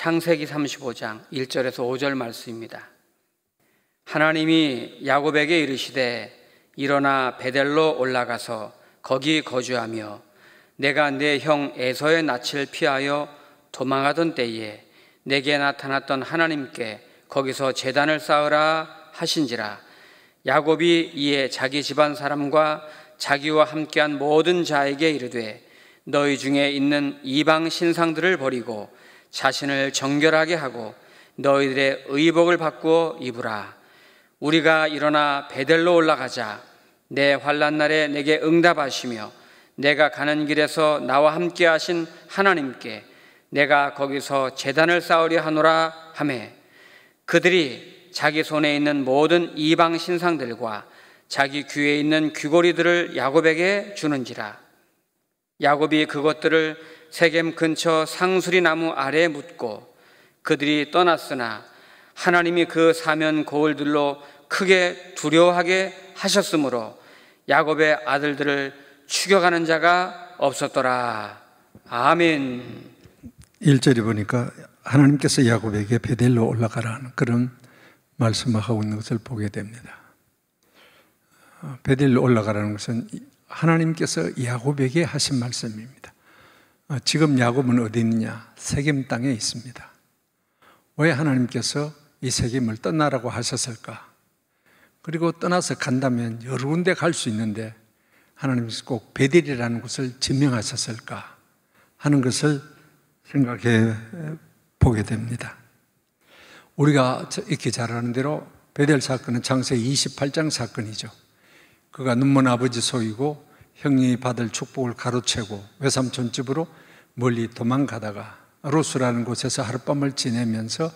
창세기 35장 1절에서 5절 말씀입니다. 하나님이 야곱에게 이르시되 일어나 베델로 올라가서 거기 거주하며 내가 내형 에서의 낯을 피하여 도망하던 때에 내게 나타났던 하나님께 거기서 재단을 쌓으라 하신지라 야곱이 이에 자기 집안 사람과 자기와 함께한 모든 자에게 이르되 너희 중에 있는 이방 신상들을 버리고 자신을 정결하게 하고 너희들의 의복을 받고 입으라. 우리가 일어나 베델로 올라가자. 내 환란 날에 내게 응답하시며 내가 가는 길에서 나와 함께 하신 하나님께 내가 거기서 재단을 쌓으려 하노라 하매 그들이 자기 손에 있는 모든 이방 신상들과 자기 귀에 있는 귀고리들을 야곱에게 주는지라 야곱이 그것들을 세겜 근처 상수리 나무 아래에 묻고 그들이 떠났으나 하나님이 그 사면 고을들로 크게 두려워하게 하셨으므로 야곱의 아들들을 추격하는 자가 없었더라. 아멘. 1절에 보니까 하나님께서 야곱에게 베델로 올라가라는 그런 말씀 하고 있는 것을 보게 됩니다. 어, 베델로 올라가라는 것은 하나님께서 야곱에게 하신 말씀입니다. 아, 지금 야곱은 어디 있느냐? 세겜 땅에 있습니다. 왜 하나님께서 이 세겜을 떠나라고 하셨을까? 그리고 떠나서 간다면 여러 군데 갈 수 있는데 하나님께서 꼭 베델이라는 곳을 지명하셨을까 하는 것을 생각해 보게 됩니다. 우리가 익히 잘 아는 대로 베델 사건은 장세 28장 사건이죠. 그가 눈먼 아버지 소이고 형님이 받을 축복을 가로채고 외삼촌 집으로 멀리 도망가다가 루스라는 곳에서 하룻밤을 지내면서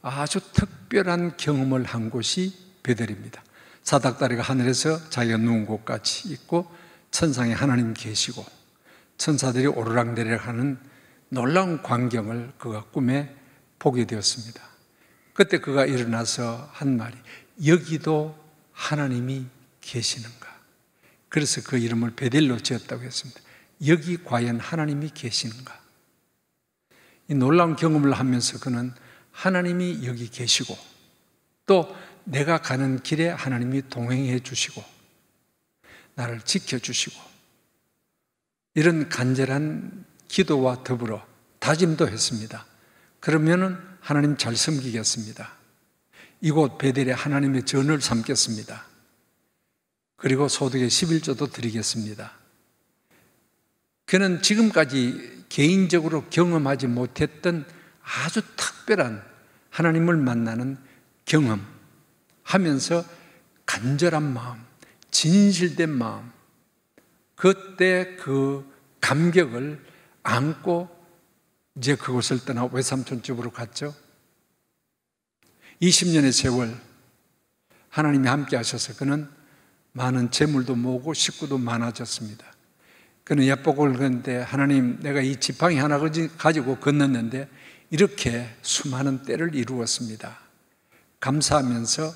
아주 특별한 경험을 한 곳이 베델입니다. 사닥다리가 하늘에서 자기가 누운 곳까지 있고 천상에 하나님 계시고 천사들이 오르락내리락 하는 놀라운 광경을 그가 꿈에 보게 되었습니다. 그때 그가 일어나서 한 말이 여기도 하나님이 계시는가? 그래서 그 이름을 베델로 지었다고 했습니다. 여기 과연 하나님이 계시는가? 이 놀라운 경험을 하면서 그는 하나님이 여기 계시고 또 내가 가는 길에 하나님이 동행해 주시고 나를 지켜 주시고 이런 간절한 기도와 더불어 다짐도 했습니다. 그러면은 하나님 잘 섬기겠습니다. 이곳 베델에 하나님의 전을 삼겠습니다. 그리고 소득의 11조도 드리겠습니다. 그는 지금까지 개인적으로 경험하지 못했던 아주 특별한 하나님을 만나는 경험 하면서 간절한 마음, 진실된 마음, 그때 그 감격을 안고 이제 그곳을 떠나 외삼촌 집으로 갔죠. 20년의 세월 하나님이 함께 하셔서 그는 많은 재물도 모으고 식구도 많아졌습니다. 그는 야복을 건데 하나님 내가 이 지팡이 하나 가지고 건넜는데 이렇게 수많은 때를 이루었습니다. 감사하면서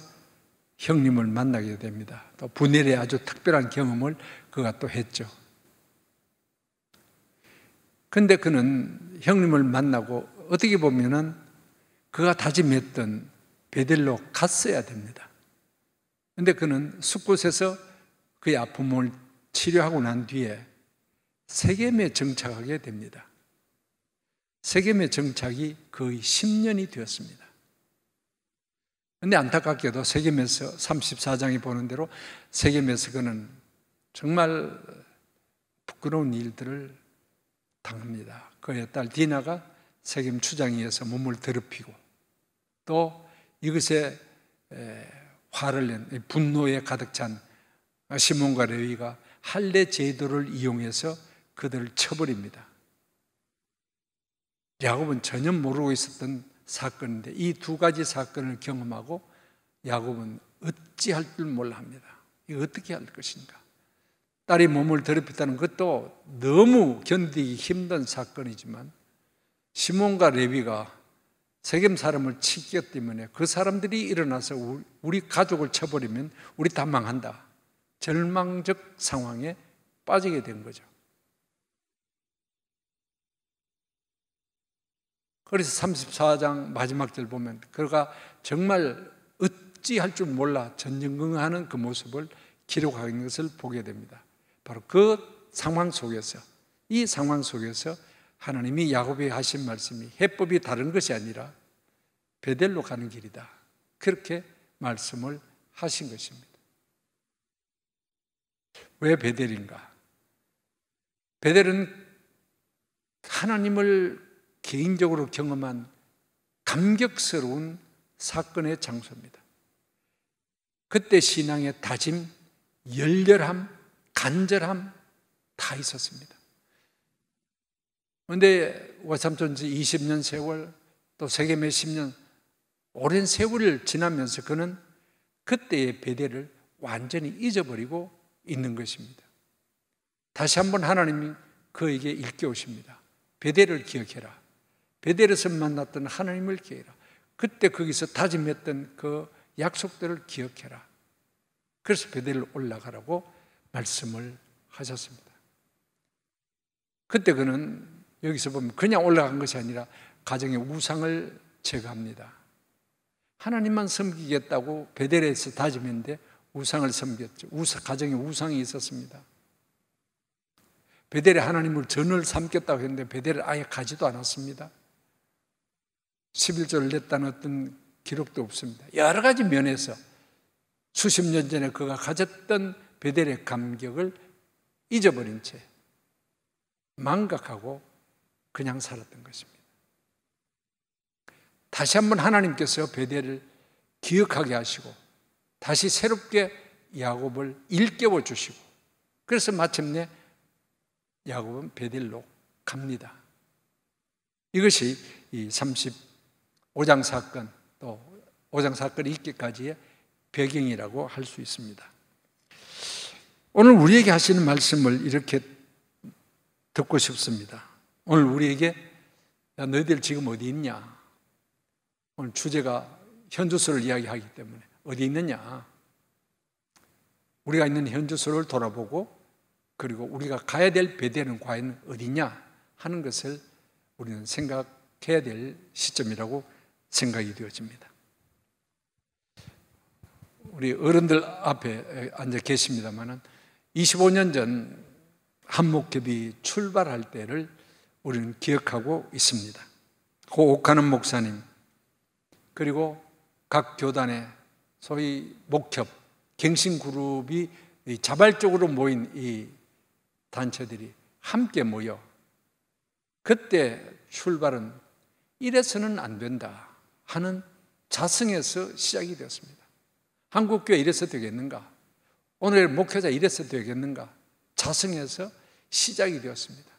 형님을 만나게 됩니다. 또 분일의 아주 특별한 경험을 그가 또 했죠. 근데 그는 형님을 만나고 어떻게 보면은 그가 다짐했던 베델로 갔어야 됩니다. 근데 그는 숲곳에서 그의 아픔을 치료하고 난 뒤에 세겜에 정착하게 됩니다. 세겜에 정착이 거의 10년이 되었습니다. 근데 안타깝게도 세겜에서 34장이 보는 대로 세겜에서 그는 정말 부끄러운 일들을 당합니다. 그의 딸 디나가 세겜 추장에 의서 몸을 더럽히고 또 이것에 화를 낸 분노에 가득 찬 시몬과 레위가 할례 제도를 이용해서 그들을 쳐버립니다. 야곱은 전혀 모르고 있었던 사건인데 이 두 가지 사건을 경험하고 야곱은 어찌할 줄 몰라 합니다. 이거 어떻게 할 것인가? 딸이 몸을 더럽혔다는 것도 너무 견디기 힘든 사건이지만 시몬과 레비가 세겜 사람을 치기 때문에 그 사람들이 일어나서 우리 가족을 쳐버리면 우리 다 망한다. 절망적 상황에 빠지게 된 거죠. 그래서 34장 마지막 절 보면 그가 정말 어찌할 줄 몰라 전전긍하는 그 모습을 기록하는 것을 보게 됩니다. 바로 그 상황 속에서 이 상황 속에서 하나님이 야곱이 하신 말씀이 해법이 다른 것이 아니라 베델로 가는 길이다. 그렇게 말씀을 하신 것입니다. 왜 베델인가? 베델은 하나님을 개인적으로 경험한 감격스러운 사건의 장소입니다. 그때 신앙의 다짐, 열렬함, 간절함 다 있었습니다. 그런데 와삼촌지 20년 세월 또세계 몇십 년 오랜 세월을 지나면서 그는 그때의 배대를 완전히 잊어버리고 있는 것입니다. 다시 한번 하나님이 그에게 일깨우십니다. 베델를 기억해라. 베델에서 만났던 하나님을 기억해라. 그때 거기서 다짐했던 그 약속들을 기억해라. 그래서 베델를 올라가라고 말씀을 하셨습니다. 그때 그는 여기서 보면 그냥 올라간 것이 아니라 가정의 우상을 제거합니다. 하나님만 섬기겠다고 베델에서 다짐했는데 우상을 섬겼죠. 우사, 가정에 우상이 있었습니다. 베델에 하나님을 전을 삼겠다고 했는데 베델을 아예 가지도 않았습니다. 11절을 냈다는 어떤 기록도 없습니다. 여러 가지 면에서 수십 년 전에 그가 가졌던 베델의 감격을 잊어버린 채 망각하고 그냥 살았던 것입니다. 다시 한번 하나님께서 베델을 기억하게 하시고 다시 새롭게 야곱을 일깨워 주시고 그래서 마침내 야곱은 베델로 갑니다. 이것이 이 35장 사건 또 5장 사건이 있기까지의 배경이라고 할 수 있습니다. 오늘 우리에게 하시는 말씀을 이렇게 듣고 싶습니다. 오늘 우리에게 야, 너희들 지금 어디 있냐? 오늘 주제가 현주소를 이야기하기 때문에 어디 있느냐? 우리가 있는 현주소를 돌아보고 그리고 우리가 가야 될 배대는 과연 어디냐 하는 것을 우리는 생각해야 될 시점이라고 생각이 되어집니다. 우리 어른들 앞에 앉아 계십니다만은 25년 전한목협비 출발할 때를 우리는 기억하고 있습니다. 고 그 옥하는 목사님, 그리고 각 교단의 소위 목협, 갱신그룹이 자발적으로 모인 이 단체들이 함께 모여 그때 출발은 이래서는 안 된다 하는 자성에서 시작이 되었습니다. 한국교회 이래서 되겠는가? 오늘 목회자 이래서 되겠는가? 자성에서 시작이 되었습니다.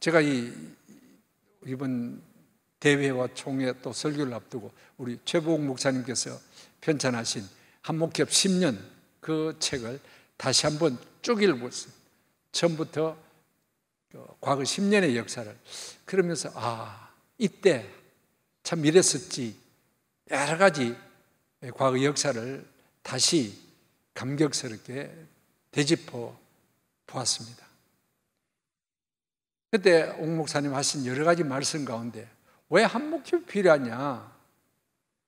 제가 이 이번 대회와 총회 또 설교를 앞두고 우리 최보 목사님께서 편찬하신 한목협 10년 그 책을 다시 한번 쭉 읽었어요. 처음부터 그 과거 10년의 역사를 그러면서 아 이때 참 이랬었지 여러 가지 과거 역사를 다시 감격스럽게 되짚어 보았습니다. 그때 옥 목사님 하신 여러 가지 말씀 가운데 왜 한목협이 필요하냐?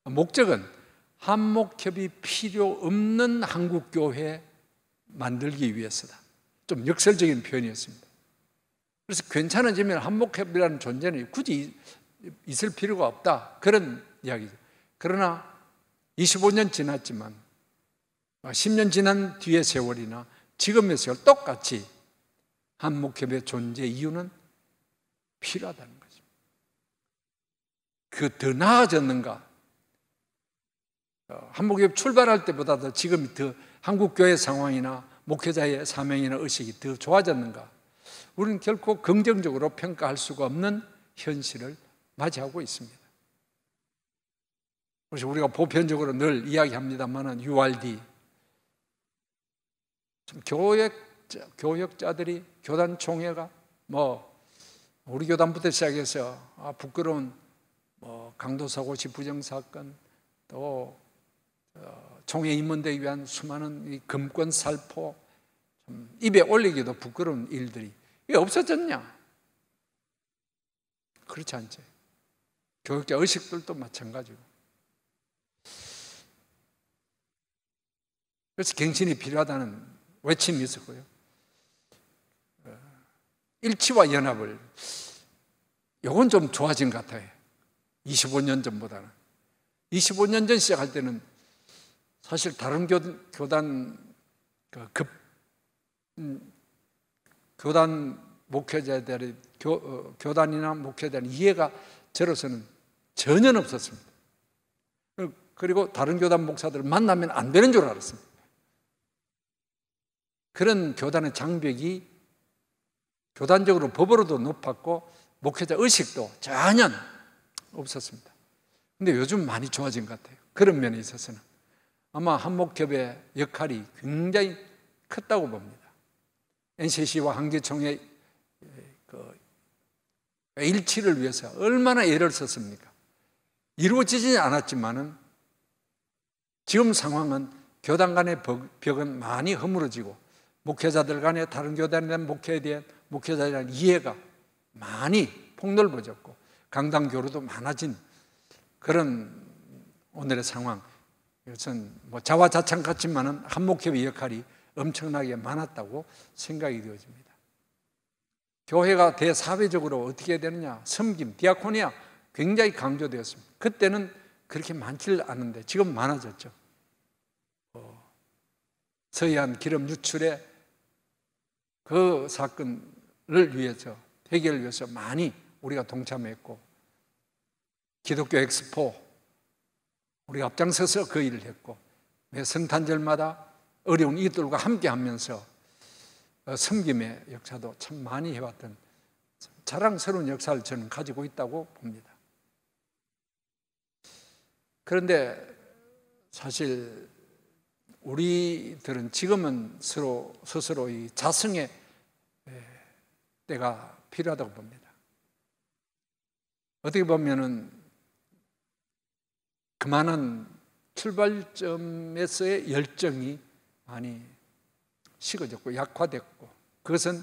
목적은 한목협이 필요 없는 한국교회 만들기 위해서다. 좀 역설적인 표현이었습니다. 그래서 괜찮아지면 한목협이라는 존재는 굳이 있을 필요가 없다. 그런 이야기죠. 그러나 25년 지났지만 10년 아, 지난 뒤의 세월이나 지금의 세월 똑같이 한목협의 존재 이유는 필요하다는 거죠. 그더 나아졌는가? 어, 한목협 출발할 때보다도 지금 더 한국교회 상황이나 목회자의 사명이나 의식이 더 좋아졌는가? 우리는 결코 긍정적으로 평가할 수가 없는 현실을 맞이하고 있습니다. 그래서 우리가 보편적으로 늘 이야기합니다만은 URD 교역 교역자들이 교단 총회가 뭐 우리 교단부터 시작해서 아, 부끄러운 뭐 강도 사고 집부정 사건 또 어, 총회 임원대 위한 수많은 금권 살포 입에 올리기도 부끄러운 일들이 왜 없어졌냐? 그렇지 않지. 교육자 의식들도 마찬가지고. 그래서 갱신이 필요하다는 외침이 있었고요. 일치와 연합을 요건 좀 좋아진 것 같아요. 25년 전보다는 25년 전 시작할 때는 사실 다른 교, 단 그 급, 음, 교단 목회자들의 교, 어, 교단이나 목회자들 이해가 저로서는 전혀 없었습니다. 그리고 다른 교단 목사들을 만나면 안 되는 줄 알았습니다. 그런 교단의 장벽이 교단적으로 법으로도 높았고 목회자 의식도 전혀 없었습니다. 근데 요즘 많이 좋아진 것 같아요. 그런 면에 있어서는 아마 한목협의 역할이 굉장히 컸다고 봅니다. NCC와 한기총의 그 일치를 위해서 얼마나 애를 썼습니까? 이루어지지 않았지만은 지금 상황은 교단 간의 벽은 많이 허물어지고 목회자들 간의 다른 교단에 대한 목회에 대한 목회자에 대한 이해가 많이 폭넓어졌고 강당교류도 많아진 그런 오늘의 상황. 이것은 뭐 자화자찬 같지만은 한목협의 역할이 엄청나게 많았다고 생각이 되어집니다. 교회가 대사회적으로 어떻게 되느냐, 섬김, 디아코니아 굉장히 강조되었습니다. 그때는 그렇게 많지를 않은데 지금 많아졌죠. 어, 서해안 기름 유출의 그 사건 문제를 위해서 해결을 위해서 많이 우리가 동참했고 기독교 엑스포 우리가 앞장서서 그 일을 했고 매 성탄절마다 어려운 이들과 함께하면서 어, 섬김의 역사도 참 많이 해왔던 자랑스러운 역사를 저는 가지고 있다고 봅니다. 그런데 사실 우리들은 지금은 서로 스스로 이 자성의 때가 필요하다고 봅니다. 어떻게 보면은 그만한 출발점에서의 열정이 많이 식어졌고 약화됐고 그것은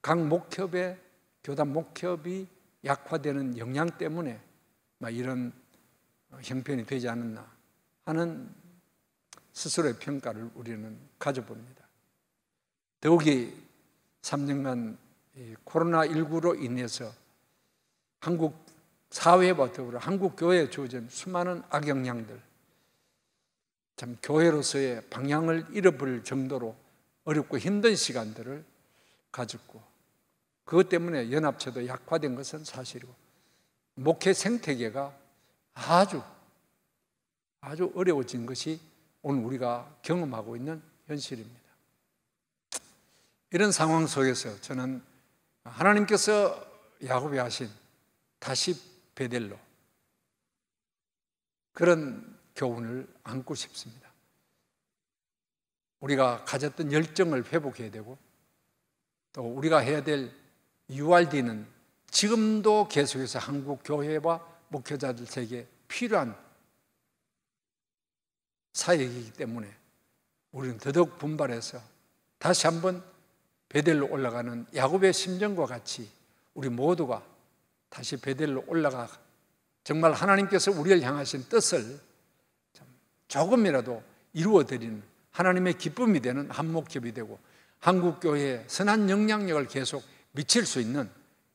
각 목협의 교단 목협이 약화되는 영향 때문에 이런 형편이 되지 않았나 하는 스스로의 평가를 우리는 가져봅니다. 더욱이 3년간 코로나19로 인해서 한국 사회와 더불어 한국 교회에 주어진 수많은 악영향들 참 교회로서의 방향을 잃어버릴 정도로 어렵고 힘든 시간들을 가졌고 그것 때문에 연합체도 약화된 것은 사실이고 목회 생태계가 아주 아주 어려워진 것이 오늘 우리가 경험하고 있는 현실입니다. 이런 상황 속에서 저는 하나님께서 야곱이 하신 다시 베델로 그런 교훈을 안고 싶습니다. 우리가 가졌던 열정을 회복해야 되고 또 우리가 해야 될 URD는 지금도 계속해서 한국 교회와 목회자들에게 필요한 사역이기 때문에 우리는 더더욱 분발해서 다시 한번 베델로 올라가는 야곱의 심정과 같이 우리 모두가 다시 베델로 올라가 정말 하나님께서 우리를 향하신 뜻을 조금이라도 이루어드리는 하나님의 기쁨이 되는 한목협이 되고 한국교회에 선한 영향력을 계속 미칠 수 있는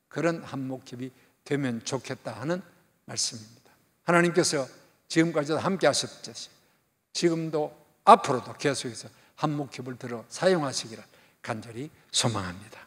그런 한목협이 되면 좋겠다 하는 말씀입니다. 하나님께서 지금까지도 함께 하셨듯이 지금도 앞으로도 계속해서 한목협을 들어 사용하시기를 간절히 소망합니다.